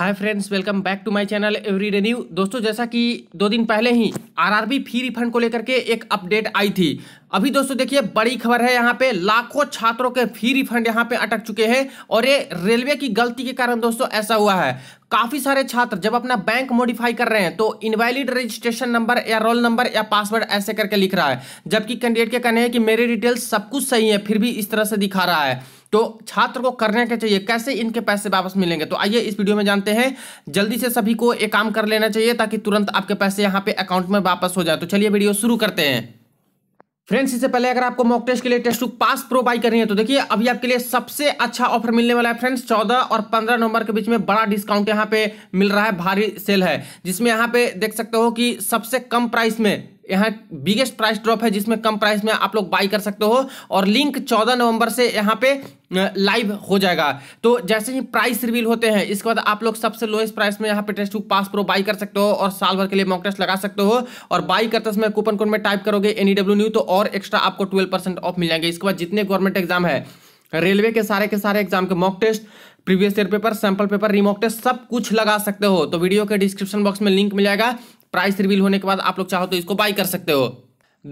hi friends welcome back to my channel everyone दोस्तों जैसा कि दो दिन पहले ही आरआरबी फी रिफंड को लेकर के एक अपडेट आई थी अभी दोस्तों देखिए बड़ी खबर है यहाँ पे लाखों छात्रों के फी रिफंड यहाँ पे अटक चुके हैं और ये रेलवे की गलती के कारण दोस्तों ऐसा हुआ है काफी सारे छात्र जब अपना बैंक मॉडिफाई कर रहे हैं तो इनवैलिड रजिस्ट्रेशन नंबर या रोल नंबर या पासवर्ड ऐसे करके लिख रहा है जबकि कैंडिडेट के कहने हैं कि मेरे डिटेल्स सब कुछ सही है फिर भी इस तरह से दिखा रहा है तो छात्र को करने के चाहिए कैसे इनके पैसे वापस मिलेंगे तो आइए इस वीडियो में जानते हैं जल्दी से सभी को एक काम कर लेना चाहिए ताकि तुरंत आपके पैसे यहाँ पे अकाउंट में वापस हो जाए तो चलिए वीडियो शुरू करते हैं फ्रेंड्स इससे पहले अगर आपको मॉक टेस्ट के लिए Testbook Pass Pro buy करनी है तो देखिए अभी आपके लिए सबसे अच्छा ऑफर मिलने वाला है फ्रेंड्स चौदह और पंद्रह नवंबर के बीच में बड़ा डिस्काउंट यहाँ पे मिल रहा है भारी सेल है जिसमें यहाँ पे देख सकते हो कि सबसे कम प्राइस में यहाँ बिगेस्ट प्राइस ड्रॉप है जिसमें कम प्राइस में आप लोग बाई कर सकते हो और लिंक चौदह नवंबर से यहाँ पे लाइव हो जाएगा तो जैसे ही प्राइस रिवील होते हैं इसके बाद आप लोग सबसे लोएस्ट प्राइस में यहाँ पे Testbook Pass Pro buy कर सकते हो और साल भर के लिए मॉक टेस्ट लगा सकते हो और बाई करते समय कूपन कोड में टाइप करोगे एन न्यू e तो और एक्स्ट्रा आपको ट्वेल्व परसेंट ऑफ मिल जाएंगे इसके बाद जितने गवर्नमेंट एग्जाम है रेलवे के सारे के सारे एग्जाम के mock test previous year paper sample paper रिमॉक टेस्ट सब कुछ लगा सकते हो तो वीडियो के डिस्क्रिप्शन बॉक्स में लिंक मिल जाएगा प्राइस रिवील होने के बाद आप लोग चाहो तो इसको बाई कर सकते हो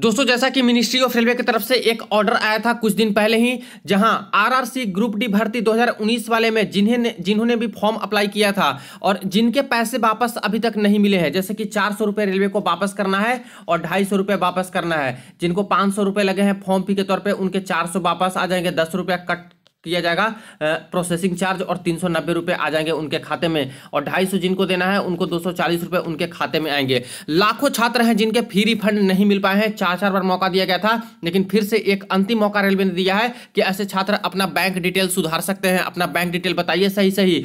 दोस्तों जैसा कि मिनिस्ट्री ऑफ रेलवे की तरफ से एक ऑर्डर आया था कुछ दिन पहले ही जहां आरआरसी ग्रुप डी भर्ती 2019 वाले में जिन्हें जिन्होंने भी फॉर्म अप्लाई किया था और जिनके पैसे वापस अभी तक नहीं मिले हैं जैसे कि चार सौ रुपये रेलवे को वापस करना है और ढाई सौ रुपये वापस करना है जिनको पाँच सौ लगे हैं फॉर्म फी के तौर पर उनके चार सौ वापस आ जाएंगे दस रुपया कट किया जाएगा प्रोसेसिंग चार्ज और तीन सौ नब्बे रुपए आ जाएंगे उनके खाते में और ढाई सौ जिनको देना है उनको दो सौ चालीस रुपए उनके खाते में आएंगे लाखों छात्र हैं जिनके फी रिफंड नहीं मिल पाए हैं चार चार बार मौका दिया गया था लेकिन फिर से एक अंतिम मौका रेलवे ने दिया है कि ऐसे छात्र अपना बैंक डिटेल सुधार सकते हैं अपना बैंक डिटेल बताइए सही सही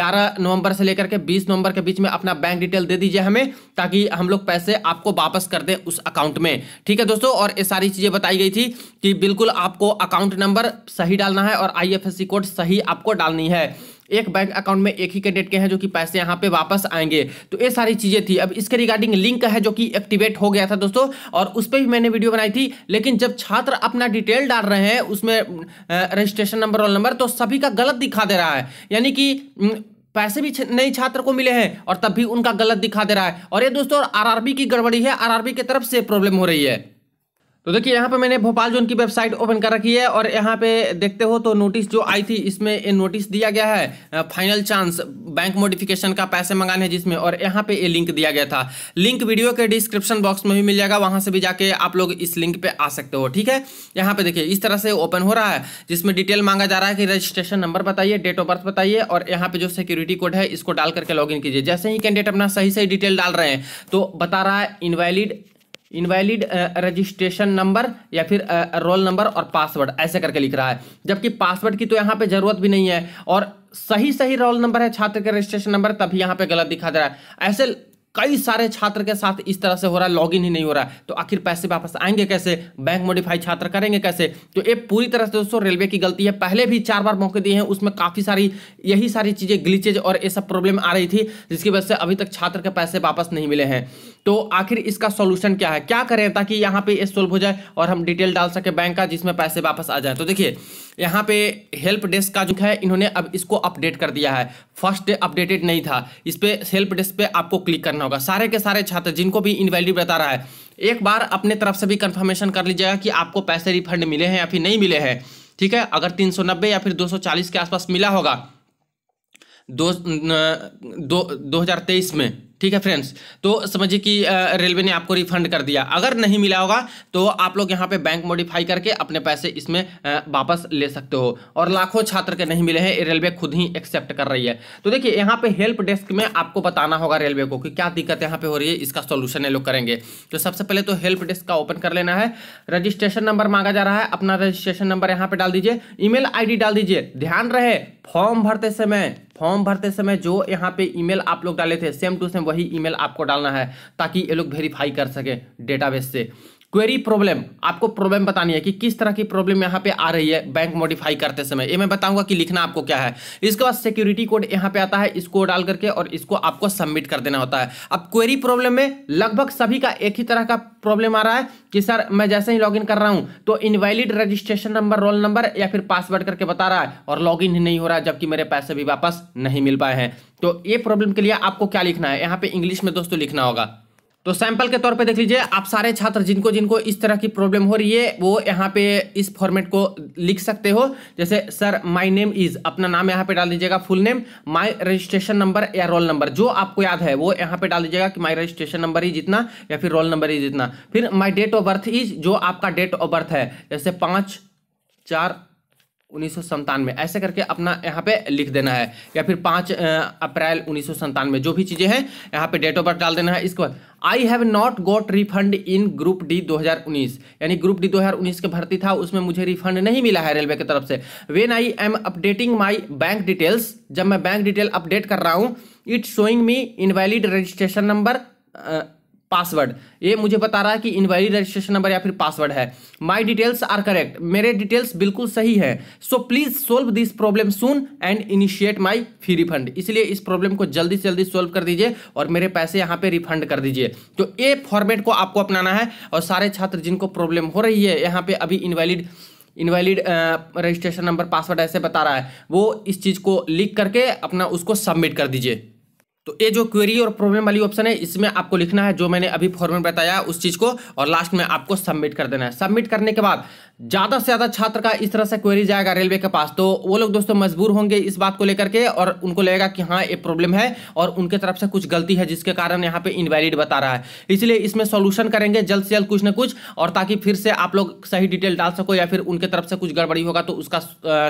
ग्यारह नवंबर से लेकर के बीस नवंबर के बीच में अपना बैंक डिटेल दे दीजिए हमें ताकि हम लोग पैसे आपको वापस कर दें उस अकाउंट में ठीक है दोस्तों और ये सारी चीज़ें बताई गई थी कि बिल्कुल आपको अकाउंट नंबर सही डालना है और आईएफएससी कोड सही आपको डालनी है एक बैंक अकाउंट में एक ही कैंडिडेट के हैं जो कि पैसे यहाँ पे वापस आएंगे तो ये सारी चीज़ें थी अब इसके रिगार्डिंग लिंक है जो कि एक्टिवेट हो गया था दोस्तों और उस पर भी मैंने वीडियो बनाई थी लेकिन जब छात्र अपना डिटेल डाल रहे हैं उसमें रजिस्ट्रेशन नंबर रोल नंबर तो सभी का गलत दिखा दे रहा है यानी कि पैसे भी नई छात्र को मिले हैं और तब भी उनका गलत दिखा दे रहा है और ये दोस्तों आर की गड़बड़ी है आर की तरफ से प्रॉब्लम हो रही है तो देखिए यहाँ पे मैंने भोपाल जोन की वेबसाइट ओपन कर रखी है और यहाँ पे देखते हो तो नोटिस जो आई थी इसमें नोटिस दिया गया है फाइनल चांस बैंक मोडिफिकेशन का पैसे मंगाने जिसमें और यहाँ पे ये लिंक दिया गया था लिंक वीडियो के डिस्क्रिप्शन बॉक्स में भी मिल जाएगा वहाँ से भी जाके आप लोग इस लिंक पे आ सकते हो ठीक है यहाँ पे देखिए इस तरह से ओपन हो रहा है जिसमें डिटेल मांगा जा रहा है कि रजिस्ट्रेशन नंबर बताइए डेट ऑफ बर्थ बताइए और यहाँ पे जो सिक्योरिटी कोड है इसको डाल करके लॉग कीजिए जैसे ही कैंडिडेट अपना सही सही डिटेल डाल रहे हैं तो बता रहा है इनवैलिड इनवैलिड रजिस्ट्रेशन नंबर या फिर रोल uh, नंबर और पासवर्ड ऐसे करके लिख रहा है जबकि पासवर्ड की तो यहाँ पे जरूरत भी नहीं है और सही सही रोल नंबर है छात्र का रजिस्ट्रेशन नंबर तभी यहाँ पे गलत दिखा दे रहा है ऐसे कई सारे छात्र के साथ इस तरह से हो रहा है लॉगिन ही नहीं हो रहा है तो आखिर पैसे वापस आएंगे कैसे बैंक मॉडिफाई छात्र करेंगे कैसे तो ये पूरी तरह से दोस्तों रेलवे की गलती है पहले भी चार बार मौके दिए हैं उसमें काफ़ी सारी यही सारी चीज़ें ग्लीचेज और ये सब प्रॉब्लम आ रही थी जिसकी वजह से अभी तक छात्र के पैसे वापस नहीं मिले हैं तो आखिर इसका सोल्यूशन क्या है क्या करें ताकि यहाँ पे ये सोल्व हो जाए और हम डिटेल डाल सके बैंक का जिसमें पैसे वापस आ जाए तो देखिए यहाँ पे हेल्प डेस्क का जो है इन्होंने अब इसको अपडेट कर दिया है फर्स्ट डे अपडेटेड नहीं था इस पर हेल्प डेस्क पे आपको क्लिक करना होगा सारे के सारे छात्र जिनको भी इनवैलिड बता रहा है एक बार अपने तरफ से भी कंफर्मेशन कर लीजिएगा कि आपको पैसे रिफंड मिले हैं या फिर नहीं मिले हैं ठीक है अगर तीन या फिर दो के आसपास मिला होगा दो दो तेईस में ठीक है फ्रेंड्स तो समझिए कि रेलवे ने आपको रिफंड कर दिया अगर नहीं मिला होगा तो आप लोग यहाँ पे बैंक मॉडिफाई करके अपने पैसे इसमें वापस ले सकते हो और लाखों छात्र के नहीं मिले हैं रेलवे खुद ही एक्सेप्ट कर रही है तो देखिए यहाँ पे हेल्प डेस्क में आपको बताना होगा रेलवे को कि क्या दिक्कत यहाँ पे हो रही है इसका सोल्यूशन ये लोग करेंगे तो सबसे पहले तो हेल्प डेस्क का ओपन कर लेना है रजिस्ट्रेशन नंबर मांगा जा रहा है अपना रजिस्ट्रेशन नंबर यहाँ पे डाल दीजिए ईमेल मेल डाल दीजिए ध्यान रहे फॉर्म भरते समय फॉर्म भरते समय जो यहाँ पे ईमेल आप लोग डाले थे सेम टू सेम वही ईमेल आपको डालना है ताकि ये लोग वेरीफाई कर सके डेटाबेस से क्वेरी प्रॉब्लम आपको प्रॉब्लम बतानी है कि किस तरह की प्रॉब्लम यहाँ पे आ रही है बैंक मॉडिफाई करते समय ये मैं बताऊंगा कि लिखना आपको क्या है इसके बाद सिक्योरिटी कोड यहाँ पे आता है इसको डाल करके और इसको आपको सबमिट कर देना होता है अब क्वेरी प्रॉब्लम में लगभग सभी का एक ही तरह का प्रॉब्लम आ रहा है कि सर मैं जैसे ही लॉग कर रहा हूँ तो invalid registration number roll number या फिर पासवर्ड करके बता रहा है और लॉग ही नहीं हो रहा जबकि मेरे पैसे भी वापस नहीं मिल पाए हैं तो ये प्रॉब्लम के लिए आपको क्या लिखना है यहाँ पे इंग्लिश में दोस्तों लिखना होगा तो सैंपल के तौर पे देख लीजिए आप सारे छात्र जिनको जिनको इस तरह की प्रॉब्लम हो रही है वो यहाँ पे इस फॉर्मेट को लिख सकते हो जैसे सर माय नेम इज़ अपना नाम यहाँ पे डाल दीजिएगा full name my registration number या रोल नंबर जो आपको याद है वो यहाँ पे डाल दीजिएगा कि माय रजिस्ट्रेशन नंबर ही जितना या फिर रोल नंबर ही जितना फिर my date of birth is जो आपका डेट ऑफ बर्थ है जैसे पाँच चार उन्नीस सौ ऐसे करके अपना यहाँ पे लिख देना है या फिर पाँच अप्रैल उन्नीस सौ जो भी चीज़ें हैं यहाँ पे डेट ऑफ बर्थ डाल देना है इसके बाद I have not got refund in group D 2019 यानी ग्रुप डी 2019 के भर्ती था उसमें मुझे रिफंड नहीं मिला है रेलवे की तरफ से when I am updating my bank details जब मैं बैंक डिटेल अपडेट कर रहा हूँ it's showing me invalid registration number password ये मुझे बता रहा है कि इनवायरी रजिस्ट्रेशन नंबर या फिर पासवर्ड है माई डिटेल्स आर करेक्ट मेरे डिटेल्स बिल्कुल सही है so please solve this problem soon and initiate my fee refund इसलिए इस प्रॉब्लम को जल्दी से जल्दी सोल्व कर दीजिए और मेरे पैसे यहाँ पे रिफंड कर दीजिए तो ये फॉर्मेट को आपको अपनाना है और सारे छात्र जिनको प्रॉब्लम हो रही है यहाँ पे अभी invalid invalid registration number password ऐसे बता रहा है वो इस चीज़ को लिख करके अपना उसको सबमिट कर दीजिए तो ये जो क्वेरी और प्रॉब्लम वाली ऑप्शन है इसमें आपको लिखना है जो मैंने अभी फॉर्मेट बताया उस चीज़ को और लास्ट में आपको सबमिट कर देना है सबमिट करने के बाद ज़्यादा से ज़्यादा छात्र का इस तरह से क्वेरी जाएगा रेलवे के पास तो वो लोग दोस्तों मजबूर होंगे इस बात को लेकर के और उनको लगेगा कि हाँ ये प्रॉब्लम है और उनके तरफ से कुछ गलती है जिसके कारण यहाँ पे इनवैलिड बता रहा है इसलिए इसमें सोल्यूशन करेंगे जल्द से जल्द कुछ ना कुछ और ताकि फिर से आप लोग सही डिटेल डाल सको या फिर उनके तरफ से कुछ गड़बड़ी होगा तो उसका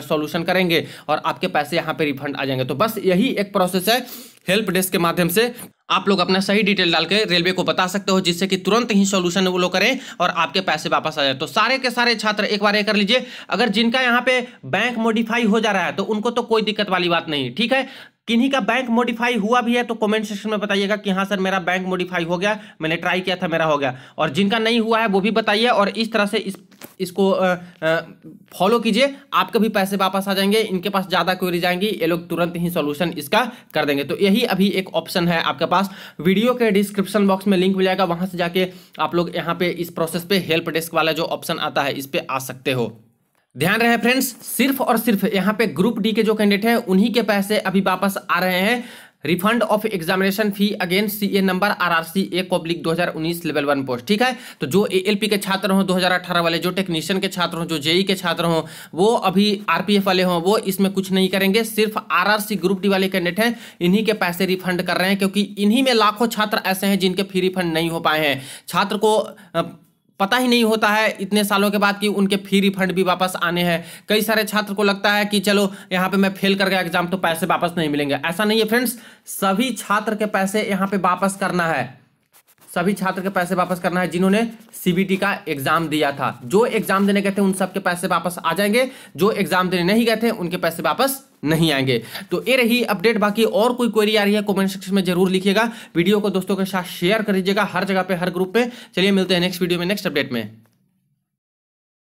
सॉल्यूशन करेंगे और आपके पैसे यहाँ पर रिफंड आ जाएंगे तो बस यही एक प्रोसेस है हेल्प डेस्क के माध्यम से आप लोग अपना सही डिटेल डाल के रेलवे को बता सकते हो जिससे कि तुरंत ही सोल्यूशन वो लोग करें और आपके पैसे वापस आ जाए तो सारे के सारे छात्र एक बार ये कर लीजिए अगर जिनका यहाँ पे बैंक मॉडिफाई हो जा रहा है तो उनको तो कोई दिक्कत वाली बात नहीं ठीक है किन्हीं का बैंक मॉडिफाई हुआ भी है तो कमेंट सेक्शन में बताइएगा कि हाँ सर मेरा बैंक मॉडिफाई हो गया मैंने ट्राई किया था मेरा हो गया और जिनका नहीं हुआ है वो भी बताइए और इस तरह से इस इसको फॉलो कीजिए आपके भी पैसे वापस आ जाएंगे इनके पास ज़्यादा क्वेरी जाएंगी ये लोग तुरंत ही सॉल्यूशन इसका कर देंगे तो यही अभी एक ऑप्शन है आपके पास वीडियो के डिस्क्रिप्शन बॉक्स में लिंक मिल जाएगा वहाँ से जाके आप लोग यहाँ पे इस प्रोसेस पे हेल्प डेस्क वाला जो ऑप्शन आता है इस पर आ सकते हो ध्यान रहे फ्रेंड्स सिर्फ और सिर्फ यहाँ पे ग्रुप डी के जो कैंडिडेट हैं उन्हीं के पैसे अभी वापस आ रहे हैं refund of examination fee again C A number R R C A public दो हज़ार उन्नीस लेवल वन पोस्ट ठीक है तो जो ए एल पी के छात्र हों अठारह वाले जो टेक्नीशियन के छात्र हों जो जेई e के छात्र हों वो अभी आर पी एफ वाले हों वो इसमें कुछ नहीं करेंगे सिर्फ R R C group D वाले कैंडिडेट हैं इन्हीं के पैसे रिफंड कर रहे हैं क्योंकि इन्हीं में लाखों छात्र ऐसे हैं जिनके फी रिफंड नहीं हो पाए हैं छात्र को पता ही नहीं होता है इतने सालों के बाद कि उनके फी रिफंड भी वापस आने हैं कई सारे छात्र को लगता है कि चलो यहाँ पे मैं फेल कर गया एग्जाम तो पैसे वापस नहीं मिलेंगे ऐसा नहीं है फ्रेंड्स सभी छात्र के पैसे यहाँ पे वापस करना है सभी छात्र के पैसे वापस करना है जिन्होंने सीबीटी का एग्जाम दिया था जो एग्जाम देने गए थे उन सबके पैसे वापस आ जाएंगे जो एग्जाम देने नहीं गए थे उनके पैसे वापस नहीं आएंगे तो ये रही अपडेट बाकी और कोई क्वेरी आ रही है कमेंट सेक्शन में जरूर लिखिएगा वीडियो को दोस्तों के साथ शेयर कर दीजिएगा हर जगह पे हर ग्रुप पे चलिए मिलते हैं नेक्स्ट वीडियो में नेक्स्ट अपडेट में